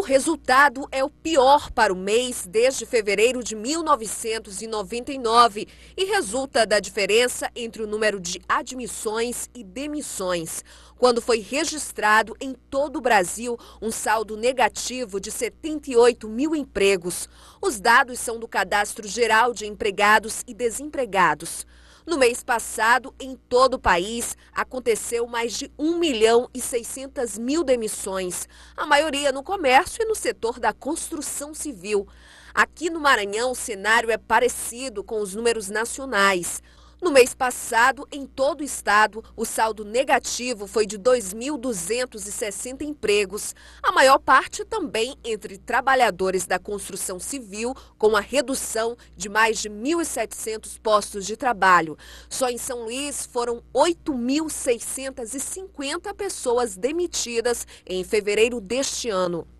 O resultado é o pior para o mês desde fevereiro de 1999 e resulta da diferença entre o número de admissões e demissões, quando foi registrado em todo o Brasil um saldo negativo de 78 mil empregos. Os dados são do Cadastro Geral de Empregados e Desempregados. No mês passado, em todo o país, aconteceu mais de 1 milhão e 600 mil demissões, a maioria no comércio e no setor da construção civil. Aqui no Maranhão, o cenário é parecido com os números nacionais. No mês passado, em todo o estado, o saldo negativo foi de 2.260 empregos, a maior parte também entre trabalhadores da construção civil, com a redução de mais de 1.700 postos de trabalho. Só em São Luís foram 8.650 pessoas demitidas em fevereiro deste ano.